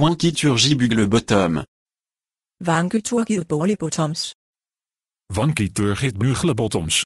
Wankiturgi Bugle Bottom. Wankiturgi Bugle Bottoms. Wankiturgit Bugle Bottoms.